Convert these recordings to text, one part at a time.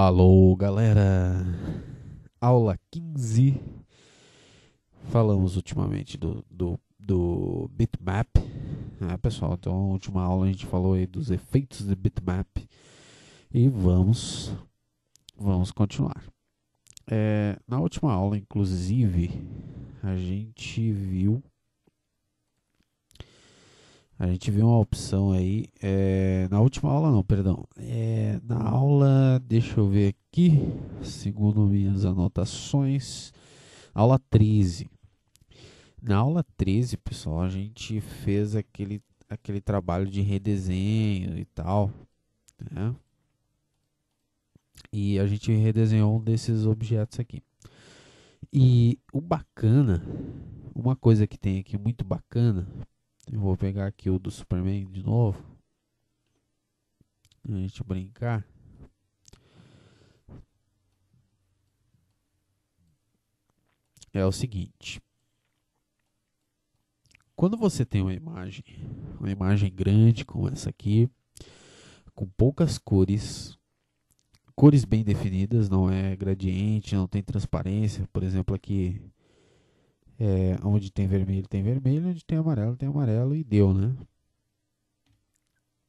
Alô, galera! Aula 15. Falamos ultimamente do, do, do bitmap. Ah, pessoal, então a última aula a gente falou aí dos efeitos de bitmap. E vamos, vamos continuar. É, na última aula, inclusive, a gente viu a gente viu uma opção aí, é, na última aula não, perdão, é, na aula, deixa eu ver aqui, segundo minhas anotações, aula 13. Na aula 13, pessoal, a gente fez aquele, aquele trabalho de redesenho e tal, né? E a gente redesenhou um desses objetos aqui. E o bacana, uma coisa que tem aqui muito bacana, eu vou pegar aqui o do Superman de novo. A gente brincar. É o seguinte. Quando você tem uma imagem, uma imagem grande como essa aqui, com poucas cores, cores bem definidas, não é gradiente, não tem transparência, por exemplo, aqui é, onde tem vermelho, tem vermelho. Onde tem amarelo, tem amarelo. E deu, né?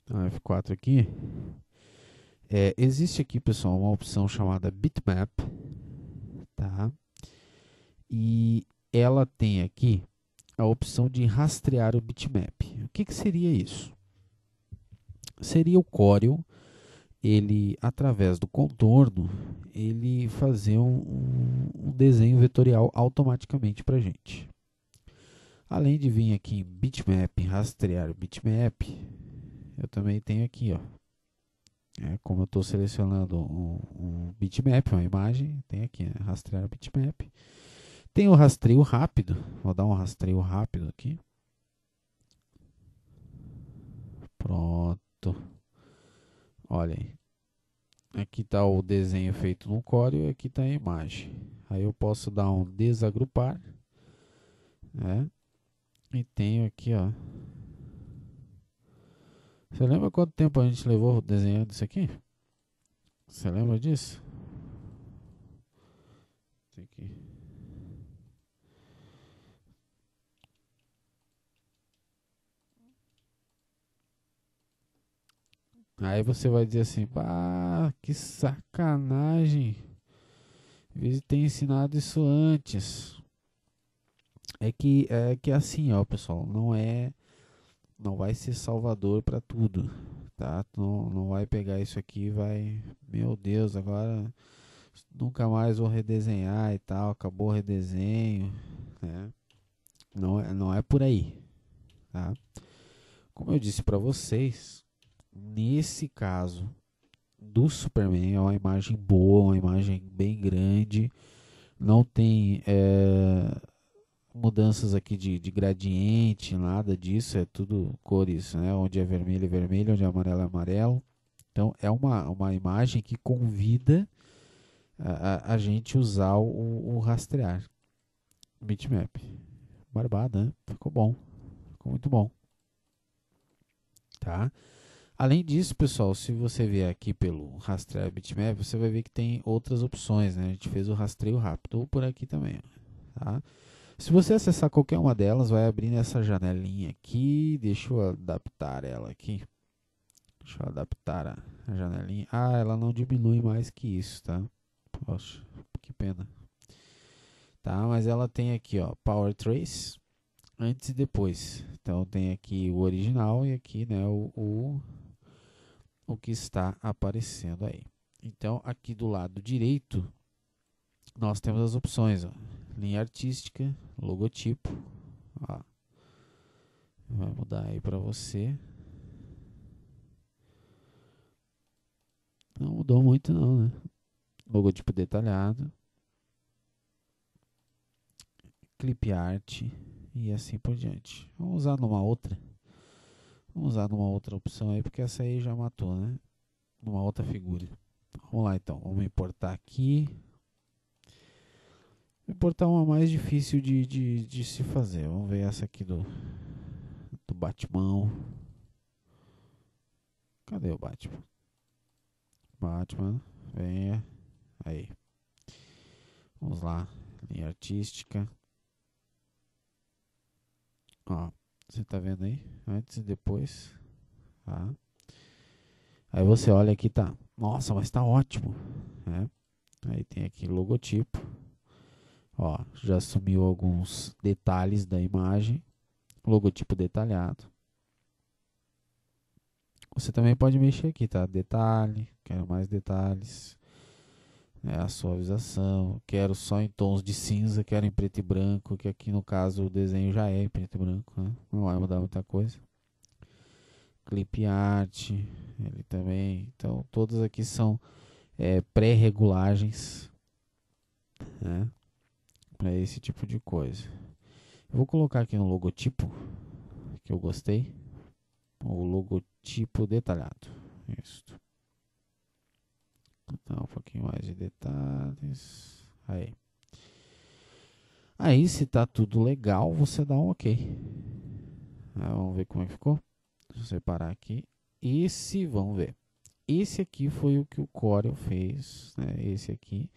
Então, F4 aqui. É, existe aqui, pessoal, uma opção chamada bitmap. Tá? E ela tem aqui a opção de rastrear o bitmap. O que, que seria isso? Seria o Corel ele através do contorno ele fazer um, um desenho vetorial automaticamente para gente. Além de vir aqui em bitmap, rastrear bitmap, eu também tenho aqui, ó. É, como eu estou selecionando um, um, bitmap, uma imagem, tem aqui, né, rastrear bitmap. Tem o rastreio rápido, vou dar um rastreio rápido aqui. Pronto. Olhem, aqui está o desenho feito no Corel e aqui está a imagem. Aí eu posso dar um desagrupar, né? E tenho aqui, ó. Você lembra quanto tempo a gente levou desenhando isso aqui? Você lembra disso? Aí você vai dizer assim, pá, que sacanagem. Ele tem ensinado isso antes. É que é que é assim, ó, pessoal, não é não vai ser salvador para tudo, tá? Não, não vai pegar isso aqui e vai, meu Deus, agora nunca mais vou redesenhar e tal, acabou o redesenho, né? Não é, não é por aí, tá? Como eu disse para vocês, nesse caso do Superman, é uma imagem boa, uma imagem bem grande. Não tem é, mudanças aqui de, de, gradiente, nada disso. É tudo cores, né? Onde é vermelho é vermelho, onde é amarelo é amarelo. Então é uma, uma imagem que convida a, a, a gente usar o, o rastrear. Bitmap. Barbada, né? Ficou bom. Ficou muito bom. Tá? Além disso, pessoal, se você vier aqui pelo rastreio bitmap, você vai ver que tem outras opções, né? A gente fez o rastreio rápido ou por aqui também, tá? Se você acessar qualquer uma delas, vai abrir nessa janelinha aqui. Deixa eu adaptar ela aqui. Deixa eu adaptar a, janelinha. Ah, ela não diminui mais que isso, tá? Poxa, que pena. Tá, mas ela tem aqui, ó, Power Trace antes e depois. Então tem aqui o original e aqui, né, o, o o que está aparecendo aí. Então, aqui do lado direito, nós temos as opções: ó. linha artística, logotipo. Ó. Vai mudar aí para você. Não mudou muito, não, né? Logotipo detalhado. Clip art e assim por diante. Vamos usar numa outra. Vamos usar numa outra opção aí, porque essa aí já matou, né? Numa outra figura. Vamos lá então, vamos importar aqui. Vou importar uma mais difícil de, de, de se fazer. Vamos ver essa aqui do, do Batman. Cadê o Batman? Batman, venha. Aí. Vamos lá, linha artística. Ó, você tá vendo aí? Antes e depois. Tá? Aí você olha aqui, tá. Nossa, mas tá ótimo. Né? Aí tem aqui logotipo. Ó, já sumiu alguns detalhes da imagem. Logotipo detalhado. Você também pode mexer aqui, tá? Detalhe, quero mais detalhes né, a suavização, quero só em tons de cinza, quero em preto e branco, que aqui no caso o desenho já é preto e branco, né? não vai mudar muita coisa. Clip art, ele também. Então, todas aqui são é, pré-regulagens né, para esse tipo de coisa. Eu vou colocar aqui no logotipo que eu gostei, o logotipo detalhado. Isso. Então, um pouquinho mais de detalhes. Aí. Aí, se tá tudo legal, você dá um OK. Aí, vamos ver como é que ficou. Deixa eu separar aqui. Esse, vamos ver. Esse aqui foi o que o Corel fez, né? Esse aqui.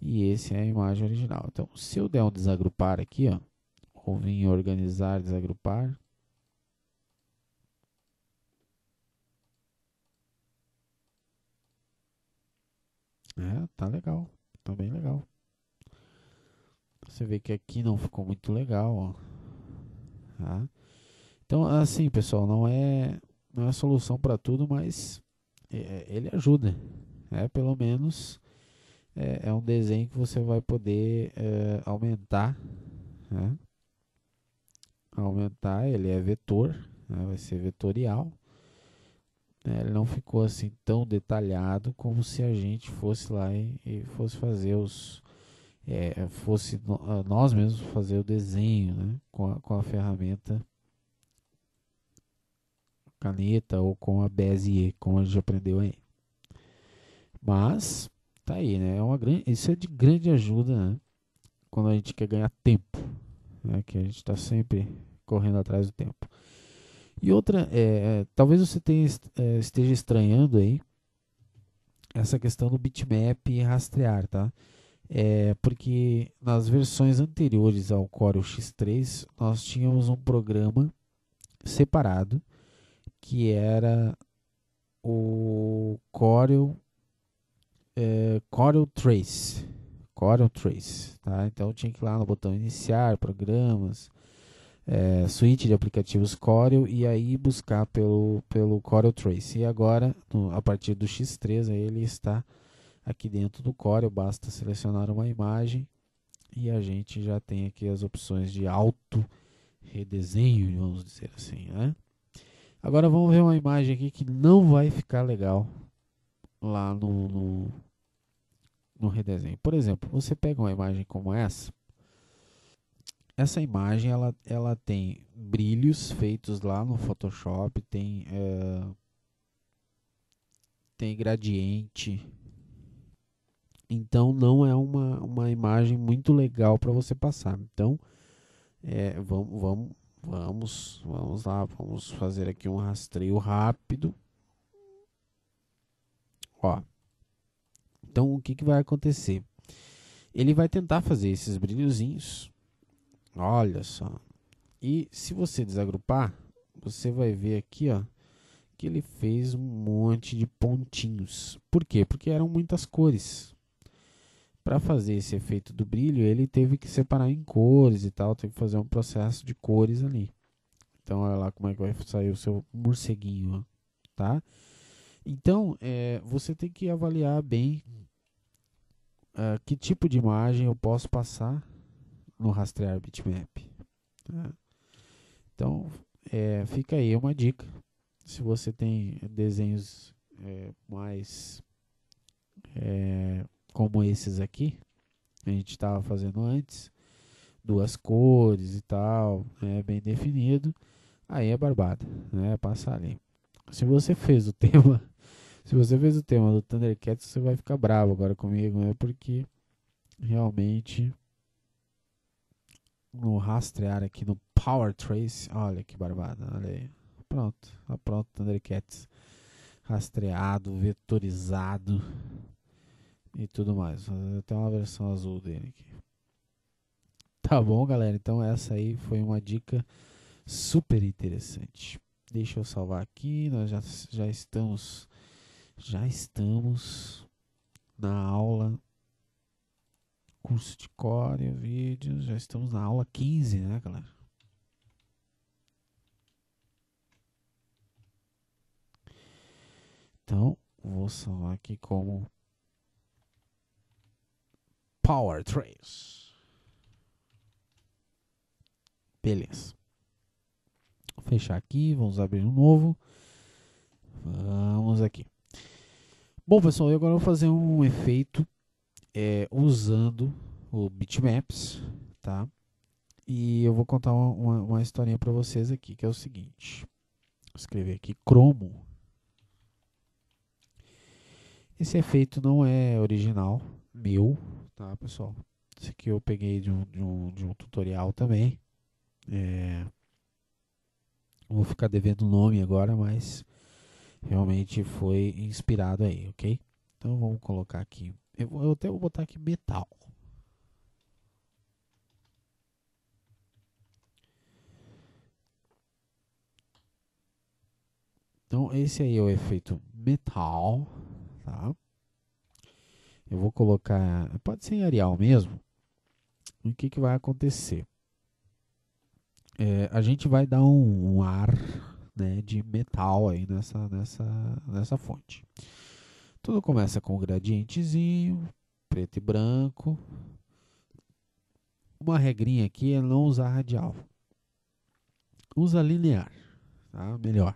E esse é a imagem original. Então, se eu der um desagrupar aqui, ó. Ou vim organizar, desagrupar. É, tá legal. Tá bem legal. Você vê que aqui não ficou muito legal, ó. Tá? Então, assim, pessoal, não é, não é a solução para tudo, mas é, ele ajuda. É, pelo menos é, é, um desenho que você vai poder é, aumentar. Né? Aumentar, ele é vetor, né? vai ser vetorial. Né? Ele não ficou assim tão detalhado como se a gente fosse lá e, e fosse fazer os. É, fosse nós mesmos fazer o desenho né? com, a, com a ferramenta caneta ou com a Bezier, como a gente aprendeu aí. Mas tá aí, né? É uma grande, isso é de grande ajuda né? quando a gente quer ganhar tempo, né? que a gente está sempre correndo atrás do tempo. E outra, é, é, talvez você tenha, é, esteja estranhando aí essa questão do bitmap rastrear, tá? É porque nas versões anteriores ao Corel X3 nós tínhamos um programa separado que era o Corel é, Corel Trace, Corel Trace, tá? Então tinha que ir lá no botão iniciar programas, é, suíte de aplicativos Corel e aí buscar pelo, pelo Corel Trace. E agora, no, a partir do X3, ele está aqui dentro do Corel, basta selecionar uma imagem e a gente já tem aqui as opções de auto redesenho, vamos dizer assim, né? Agora vamos ver uma imagem aqui que não vai ficar legal lá no, no, no redesenho. Por exemplo, você pega uma imagem como essa, essa imagem ela, ela tem brilhos feitos lá no Photoshop, tem é, tem gradiente. Então não é uma, uma imagem muito legal para você passar. Então é, vamos, vamos, vamos, vamos lá, vamos fazer aqui um rastreio rápido. Ó. Então o que, que vai acontecer? Ele vai tentar fazer esses brilhozinhos Olha só. E se você desagrupar, você vai ver aqui, ó, que ele fez um monte de pontinhos. Por quê? Porque eram muitas cores. Para fazer esse efeito do brilho, ele teve que separar em cores e tal, teve que fazer um processo de cores ali. Então, olha lá como é que vai sair o seu morceguinho, tá? Então, é, você tem que avaliar bem uh, que tipo de imagem eu posso passar no rastrear bitmap. Tá? Então, é, fica aí uma dica. Se você tem desenhos é, mais é, como esses aqui, a gente estava fazendo antes, duas cores e tal, né, bem definido, aí é barbada, né, é passa ali. Se você fez o tema, se você fez o tema do Thundercats, você vai ficar bravo agora comigo, né, porque realmente no rastrear aqui no Power Trace. Olha que barbada, olha aí. Pronto, tá pronto, Thundercats. Rastreado, vetorizado e tudo mais. até uma versão azul dele aqui. Tá bom, galera? Então essa aí foi uma dica super interessante. Deixa eu salvar aqui. Nós já, já estamos já estamos na aula curso de core, vídeos, já estamos na aula 15, né, galera? Então, vou salvar aqui como Power Trace. Beleza. Vou fechar aqui, vamos abrir um novo. Vamos aqui. Bom, pessoal, e agora vou fazer um efeito é, usando o bitmaps, tá? E eu vou contar uma, uma, uma historinha para vocês aqui, que é o seguinte. Vou escrever aqui cromo. Esse efeito não é original, meu, tá, pessoal? Esse aqui eu peguei de um, de um, de um tutorial também. É, vou ficar devendo o nome agora, mas realmente foi inspirado aí, ok? Então vamos colocar aqui eu, eu até vou botar aqui metal. Então esse aí é o efeito metal, tá? Eu vou colocar, pode ser em Arial mesmo. o que, que vai acontecer? É, a gente vai dar um, um ar né, de metal aí nessa, nessa, nessa fonte. Tudo começa com um gradientezinho, preto e branco. Uma regrinha aqui é não usar radial. Usa linear, tá? Melhor.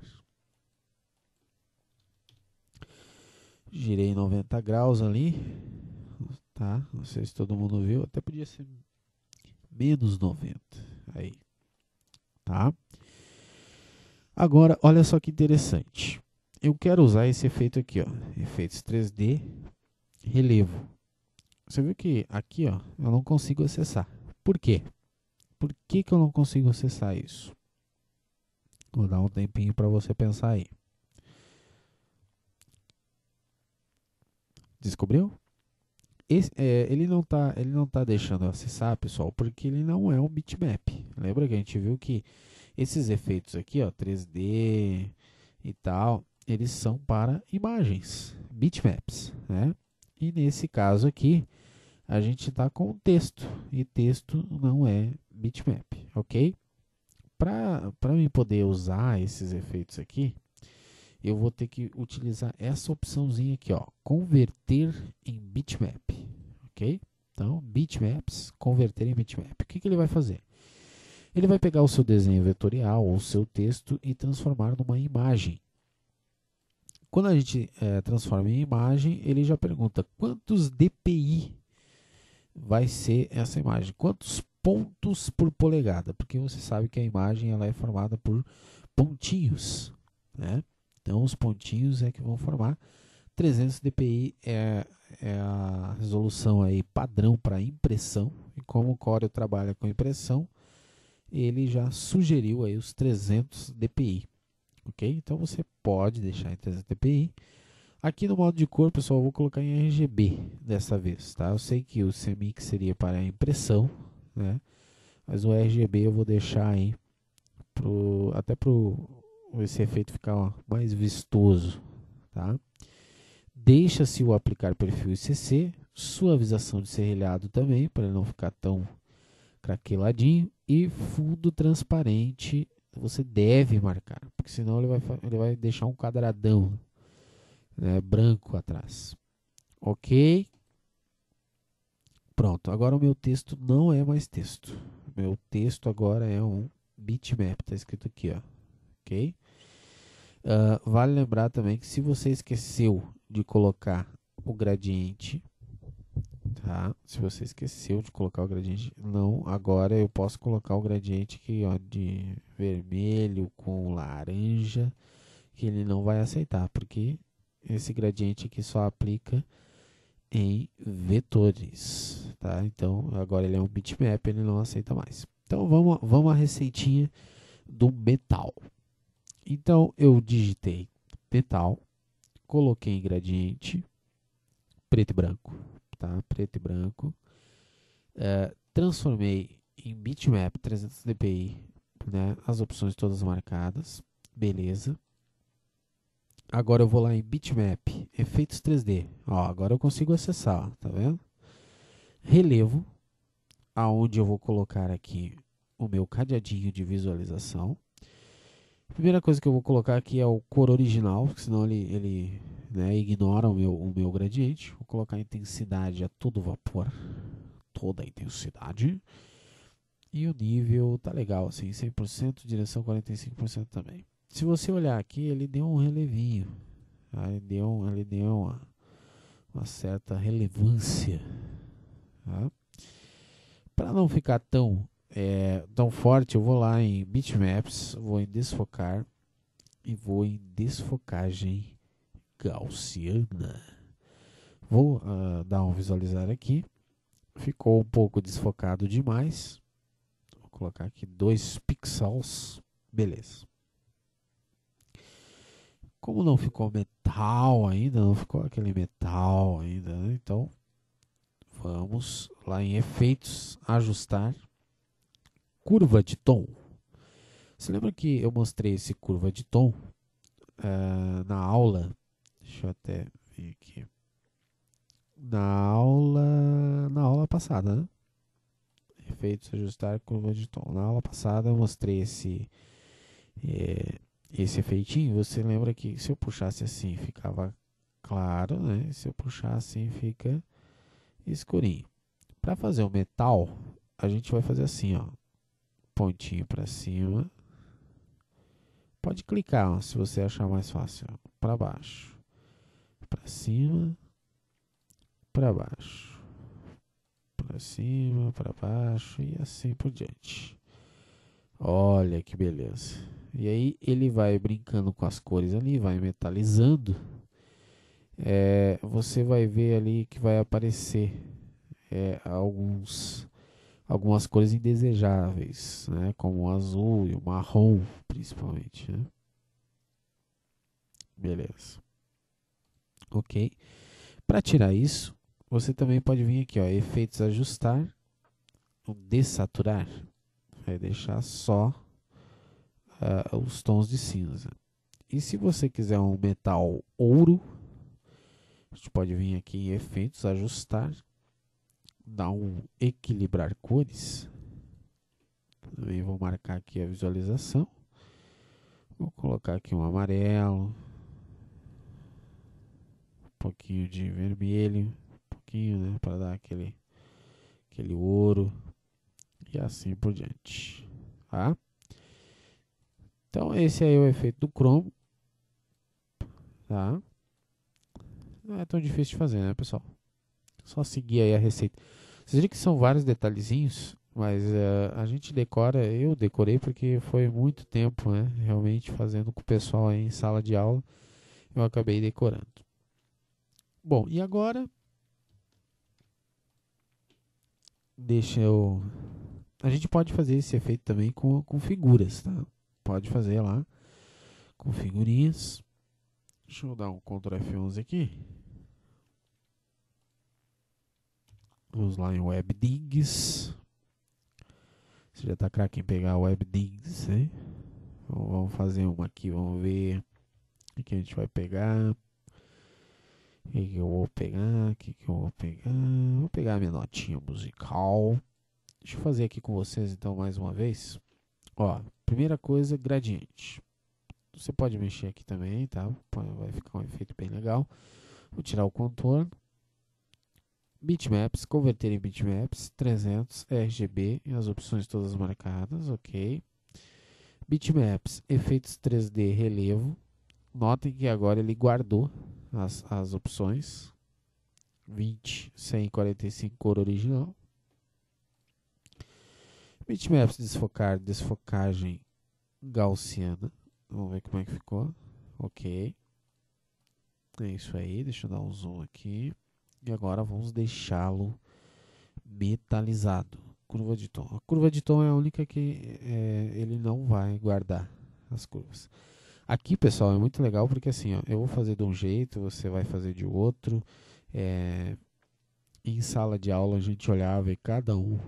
Girei 90 graus ali, tá? Não sei se todo mundo viu, até podia ser menos 90. Aí, tá? Agora, olha só que interessante eu quero usar esse efeito aqui, ó, efeitos 3D, relevo. Você viu que aqui, ó, eu não consigo acessar. Por quê? Por que, que eu não consigo acessar isso? Vou dar um tempinho para você pensar aí. Descobriu? Esse, é, ele não está ele não tá deixando acessar, pessoal, porque ele não é um bitmap. Lembra que a gente viu que esses efeitos aqui, ó, 3D e tal, eles são para imagens, bitmaps, né? E nesse caso aqui, a gente está com texto, e texto não é bitmap, ok? Para mim poder usar esses efeitos aqui, eu vou ter que utilizar essa opçãozinha aqui, ó, converter em bitmap, ok? Então, bitmaps, converter em bitmap. O que, que ele vai fazer? Ele vai pegar o seu desenho vetorial ou o seu texto e transformar numa imagem quando a gente é, transforma em imagem, ele já pergunta quantos DPI vai ser essa imagem, quantos pontos por polegada, porque você sabe que a imagem ela é formada por pontinhos, né? Então os pontinhos é que vão formar 300 dpi é, é a resolução aí padrão para impressão e como o Corel trabalha com impressão, ele já sugeriu aí os 300 dpi ok? Então você pode deixar em 3 dpi. Aqui no modo de cor, pessoal, vou colocar em RGB dessa vez, tá? Eu sei que o CMYK seria para impressão, né? Mas o RGB eu vou deixar aí pro, até para esse efeito ficar ó, mais vistoso, tá? Deixa-se o aplicar perfil ICC, suavização de serrilhado também, para não ficar tão craqueladinho, e fundo transparente você deve marcar, porque senão ele vai, ele vai deixar um quadradão né, branco atrás. Ok? Pronto, agora o meu texto não é mais texto. Meu texto agora é um bitmap, está escrito aqui, ó. Ok? Uh, vale lembrar também que se você esqueceu de colocar o gradiente tá? Se você esqueceu de colocar o gradiente, não, agora eu posso colocar o gradiente aqui, ó, de vermelho com laranja, que ele não vai aceitar, porque esse gradiente aqui só aplica em vetores, tá? Então, agora ele é um bitmap, ele não aceita mais. Então, vamos, vamos à receitinha do metal. Então, eu digitei metal, coloquei em gradiente, preto e branco tá? Preto e branco. É, transformei em bitmap 300 dpi, né? As opções todas marcadas, beleza. Agora eu vou lá em bitmap, efeitos 3D. Ó, agora eu consigo acessar, tá vendo? Relevo, aonde eu vou colocar aqui o meu cadeadinho de visualização. primeira coisa que eu vou colocar aqui é o cor original, porque senão ele, ele né, ignora o meu, o meu gradiente, vou colocar a intensidade a todo vapor, toda a intensidade, e o nível tá legal, assim, 100%, direção 45% também. Se você olhar aqui, ele deu um relevinho, tá? ele deu, ele deu uma, uma certa relevância, tá? para não ficar tão é, tão forte, eu vou lá em bitmaps, vou em desfocar e vou em desfocagem gaussiana. Vou uh, dar um visualizar aqui. Ficou um pouco desfocado demais. Vou colocar aqui dois pixels. Beleza. Como não ficou metal ainda, não ficou aquele metal ainda, né? então vamos lá em efeitos, ajustar curva de tom. Você lembra que eu mostrei esse curva de tom uh, na aula Deixa eu até ver aqui. Na aula, na aula passada, né? Efeitos ajustar curva de tom. Na aula passada eu mostrei esse é, esse efeitinho. Você lembra que se eu puxasse assim ficava claro, né? Se eu puxar assim fica escurinho. Para fazer o metal, a gente vai fazer assim, ó. Pontinho para cima. Pode clicar ó, se você achar mais fácil. Para baixo para cima, para baixo, para cima, para baixo e assim por diante. Olha que beleza. E aí ele vai brincando com as cores ali, vai metalizando. É, você vai ver ali que vai aparecer é, alguns algumas cores indesejáveis, né? como o azul e o marrom, principalmente. Né? Beleza ok? Para tirar isso, você também pode vir aqui, ó, efeitos ajustar, desaturar, vai deixar só uh, os tons de cinza. E se você quiser um metal ouro, a gente pode vir aqui em efeitos, ajustar, dar um equilibrar cores. Também vou marcar aqui a visualização. Vou colocar aqui um amarelo, pouquinho de vermelho, um pouquinho, né, para dar aquele aquele ouro e assim por diante, tá? Então esse aí é o efeito do cromo, tá? Não é tão difícil de fazer, né, pessoal? Só seguir aí a receita. Vocês viram que são vários detalhezinhos, mas uh, a gente decora, eu decorei porque foi muito tempo, né? Realmente fazendo com o pessoal aí em sala de aula, eu acabei decorando. Bom, e agora. Deixa eu. A gente pode fazer esse efeito também com, com figuras, tá? Pode fazer lá com figurinhas. Deixa eu dar um Ctrl F11 aqui. Vamos lá em WebDigs. Você já tá craque em pegar WebDigs, né? vamos fazer uma aqui, vamos ver o que a gente vai pegar. O que, eu vou pegar? O que, eu vou pegar? Vou pegar minha notinha musical. Deixa eu fazer aqui com vocês então mais uma vez. Ó, primeira coisa, gradiente. Você pode mexer aqui também, tá? Vai ficar um efeito bem legal. Vou tirar o contorno. Bitmaps, converter em bitmaps, 300, RGB, as opções todas marcadas, ok. Bitmaps, efeitos 3D, relevo. Notem que agora ele guardou as, as opções. 20, 145 cor original. Bitmaps desfocar, desfocagem gaussiana. Vamos ver como é que ficou. Ok. É isso aí, deixa eu dar um zoom aqui. E agora vamos deixá-lo metalizado. Curva de tom. A curva de tom é a única que é, ele não vai guardar as curvas. Aqui, pessoal, é muito legal porque assim, ó, eu vou fazer de um jeito, você vai fazer de outro. É, em sala de aula a gente olhava e cada um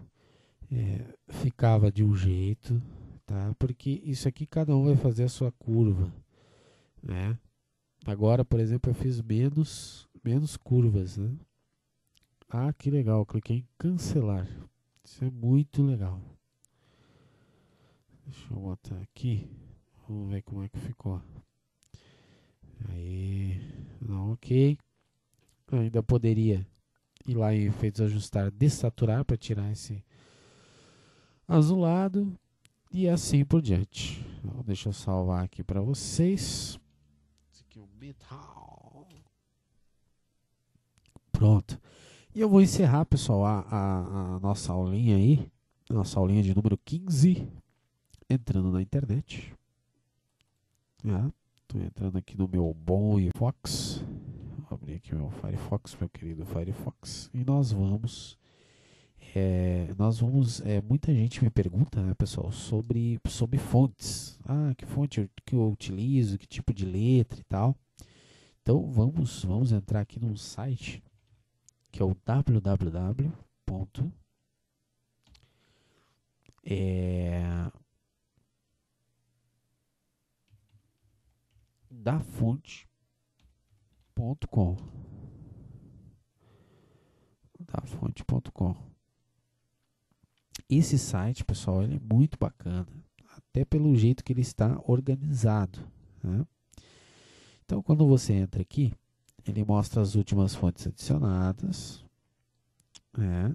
é, ficava de um jeito, tá? Porque isso aqui cada um vai fazer a sua curva, né? Agora, por exemplo, eu fiz menos, menos curvas, né? Ah, que legal, cliquei em cancelar. Isso é muito legal. Deixa eu botar aqui. Vamos ver como é que ficou. Aí, não, ok. Eu ainda poderia ir lá em efeitos ajustar, desaturar para tirar esse azulado e assim por diante. Então, deixa eu salvar aqui para vocês. Esse aqui é o metal. Pronto. E eu vou encerrar, pessoal, a, a, a nossa aulinha aí. Nossa aulinha de número 15. Entrando na internet. Estou é, entrando aqui no meu bom e Fox. Vou abrir aqui meu Firefox, meu querido Firefox. E nós vamos. É, nós vamos. É, muita gente me pergunta, né, pessoal, sobre, sobre fontes. Ah, que fonte eu, que eu utilizo, que tipo de letra e tal. Então vamos, vamos entrar aqui num site que é o www. É, da fonte.com da fonte.com esse site pessoal ele é muito bacana até pelo jeito que ele está organizado né? então quando você entra aqui ele mostra as últimas fontes adicionadas né?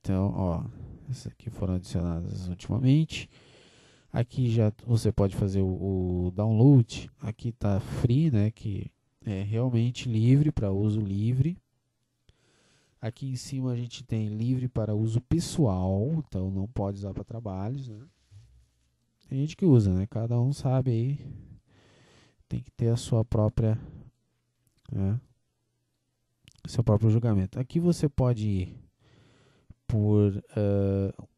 então ó essas aqui foram adicionadas ultimamente Aqui já você pode fazer o, o download. Aqui está free, né? Que é realmente livre para uso livre. Aqui em cima a gente tem livre para uso pessoal, então não pode usar para trabalhos. Né? Tem gente que usa, né? Cada um sabe aí. Tem que ter a sua própria. Né? Seu próprio julgamento. Aqui você pode ir por uh,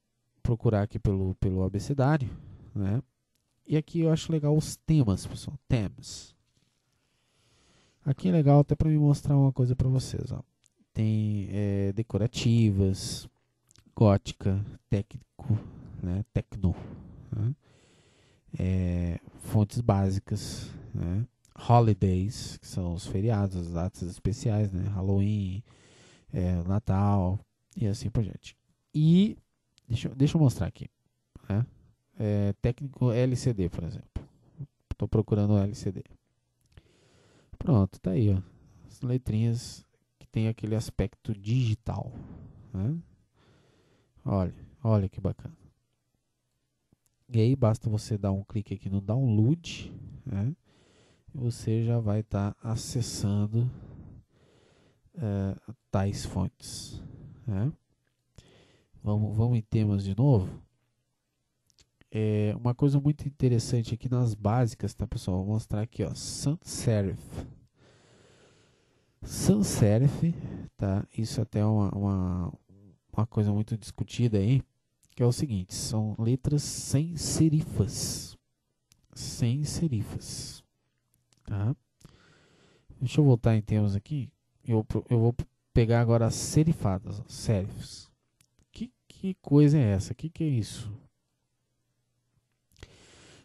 procurar aqui pelo, pelo abecedário né? E aqui eu acho legal os temas, pessoal, temas. Aqui é legal até para me mostrar uma coisa para vocês, ó. Tem é, decorativas, gótica, técnico, né? Tecno, né? É, fontes básicas, né? Holidays, que são os feriados, as datas especiais, né? Halloween, é, Natal e assim por diante. E deixa, deixa eu mostrar aqui, né? é, técnico LCD, por exemplo. Estou procurando LCD. Pronto, tá aí, ó. As letrinhas que tem aquele aspecto digital. Né? Olha, olha que bacana. E aí basta você dar um clique aqui no download, né? Você já vai estar tá acessando é, tais fontes. Né? Vamos, vamos em temas de novo. É uma coisa muito interessante aqui nas básicas, tá pessoal? Vou mostrar aqui, ó, sans serif. Sans serif, tá? Isso é até é uma, uma, uma coisa muito discutida aí, que é o seguinte, são letras sem serifas. Sem serifas, tá? Deixa eu voltar em termos aqui. Eu, eu vou pegar agora as serifadas, ó, serifs. Que, que coisa é essa? Que que é isso?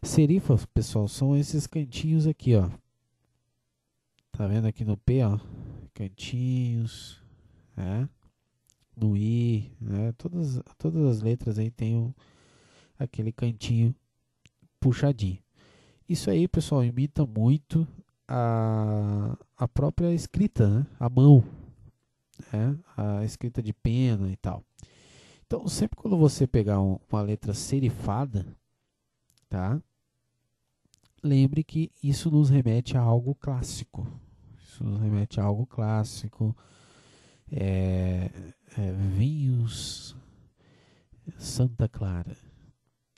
Serifa, pessoal, são esses cantinhos aqui, ó. Tá vendo aqui no P, ó? Cantinhos, né? No I, né? Todas, todas as letras aí tem um, aquele cantinho puxadinho. Isso aí, pessoal, imita muito a, a própria escrita, né? A mão, né? A escrita de pena e tal. Então, sempre quando você pegar uma letra serifada, tá? lembre que isso nos remete a algo clássico. Isso nos remete a algo clássico. É, é, vinhos Santa Clara.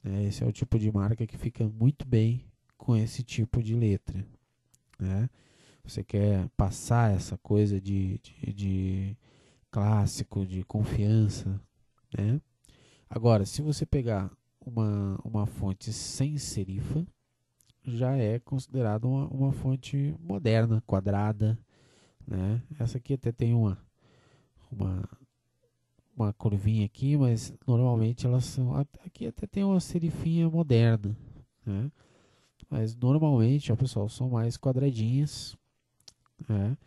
É, esse é o tipo de marca que fica muito bem com esse tipo de letra. Né? Você quer passar essa coisa de, de, de clássico, de confiança. Né? Agora, se você pegar uma, uma fonte sem serifa, já é considerada uma, uma fonte moderna, quadrada. Né? Essa aqui até tem uma, uma, uma curvinha aqui, mas normalmente elas são. Aqui até tem uma serifinha moderna. Né? Mas normalmente, ó, pessoal, são mais quadradinhas. Né?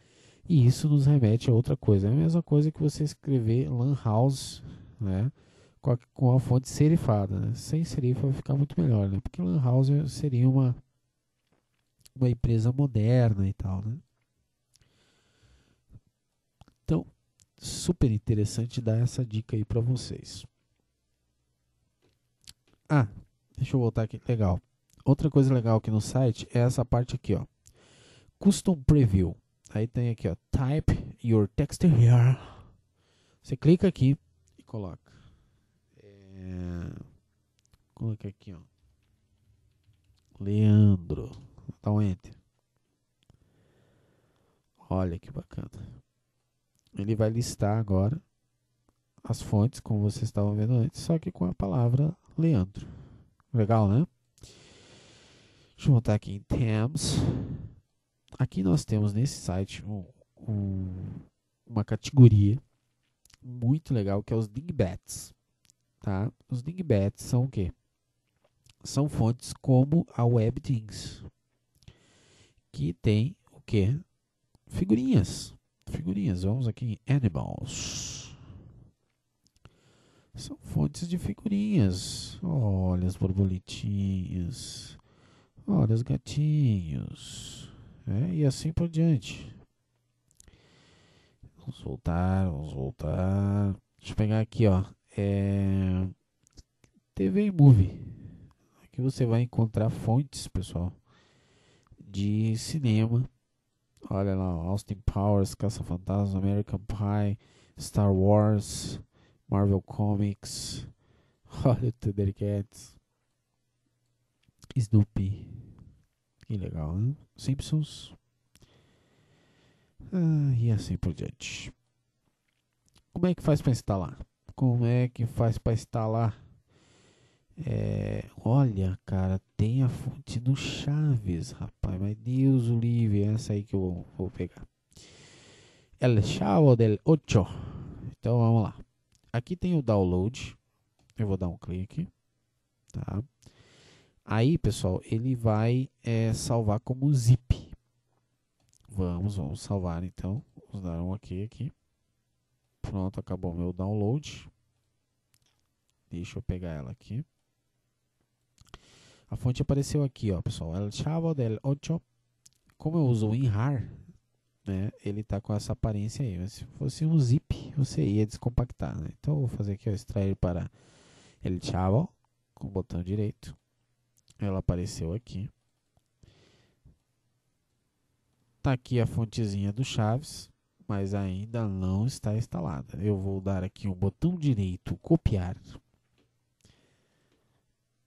E isso nos remete a outra coisa. É a mesma coisa que você escrever Lan House. Né? com a, com a fonte serifada. Né? Sem serifa vai ficar muito melhor, né? Porque Lan House seria uma, uma empresa moderna e tal, né? Então, super interessante dar essa dica aí para vocês. Ah, deixa eu voltar aqui. Legal. Outra coisa legal aqui no site é essa parte aqui, ó. Custom Preview. Aí tem aqui, ó. Type your text here. Você clica aqui e coloca coloque é, é é aqui, ó. Leandro. Dá tá um enter. Olha que bacana. Ele vai listar agora as fontes, como vocês estavam vendo antes, só que com a palavra Leandro. Legal, né? Deixa eu voltar aqui em Thames. Aqui nós temos nesse site um, um, uma categoria muito legal que é os Dingbats. Tá? Os Dingbats são o quê? São fontes como a WebDings, que tem o quê? Figurinhas. Figurinhas, vamos aqui em Animals. São fontes de figurinhas. Olha as borboletinhas. Olha os gatinhos. É, e assim por diante. Vamos voltar, vamos voltar. Deixa eu pegar aqui, ó é, TV e Movie. Aqui você vai encontrar fontes, pessoal, de cinema. Olha lá, Austin Powers, Caça Fantasma, American Pie, Star Wars, Marvel Comics, olha o Thundercats, Snoopy, que legal, né? Simpsons, ah, e assim por diante. Como é que faz para instalar? Como é que faz para instalar? É, olha, cara, tem a fonte do Chaves, rapaz. Mas Deus o livre, é essa aí que eu vou, vou pegar. El Chavo del Ocho. Então vamos lá. Aqui tem o download. Eu vou dar um clique. Tá? Aí, pessoal, ele vai é, salvar como zip. Vamos, vamos salvar então. Vamos dar um ok aqui. Pronto, acabou meu download. Deixa eu pegar ela aqui. A fonte apareceu aqui, ó, pessoal. El Chavo del Ocho. Como eu uso o WinRAR, né, ele tá com essa aparência aí. Mas se fosse um zip, você ia descompactar, né? Então eu vou fazer aqui, ó, extrair para El Chavo com o botão direito. Ela apareceu aqui. Tá aqui a fontezinha do Chaves mas ainda não está instalada. Eu vou dar aqui o botão direito copiar.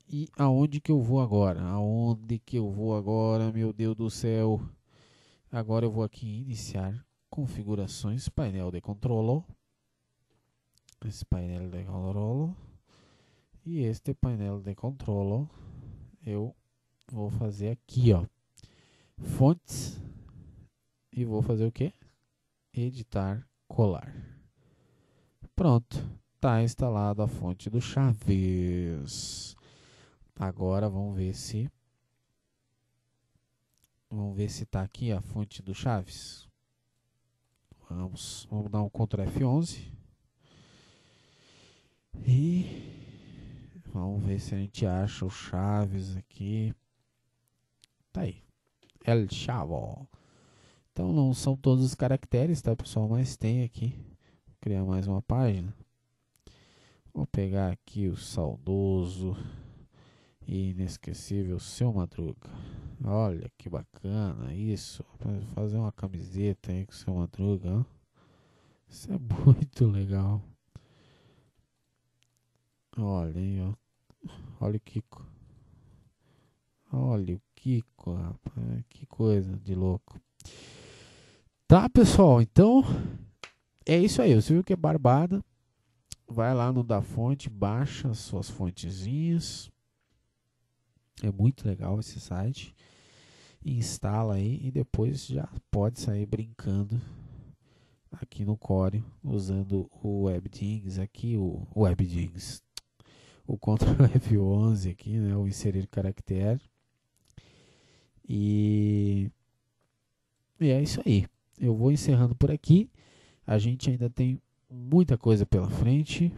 E aonde que eu vou agora? Aonde que eu vou agora, meu Deus do céu? Agora eu vou aqui iniciar configurações, painel de controlo. Esse painel de controlo. E este painel de controlo eu vou fazer aqui, ó. Fontes. E vou fazer o que? editar, colar. Pronto, está instalada a fonte do Chaves. Agora vamos ver se vamos ver se está aqui a fonte do Chaves. Vamos, vamos dar um Ctrl F11 e vamos ver se a gente acha o Chaves aqui. Tá aí. El Chavo. Então não são todos os caracteres, tá pessoal? Mas tem aqui. Vou criar mais uma página. Vou pegar aqui o saudoso e inesquecível Seu Madruga. Olha que bacana isso. Vou fazer uma camiseta aí com o Seu Madruga. Ó. Isso é muito legal. Olha aí, ó. Olha o Kiko. Olha o Kiko, rapaz. Que coisa de louco. Tá, pessoal? Então, é isso aí. Você viu que é barbada? Vai lá no da fonte, baixa suas fontezinhas. É muito legal esse site. Instala aí e depois já pode sair brincando aqui no Core usando o WebDings aqui, o WebDings, o Ctrl F11 aqui, né, o inserir caractere. E, e é isso aí eu vou encerrando por aqui. A gente ainda tem muita coisa pela frente.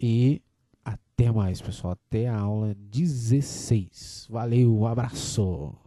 E até mais, pessoal. Até a aula 16. Valeu, um abraço.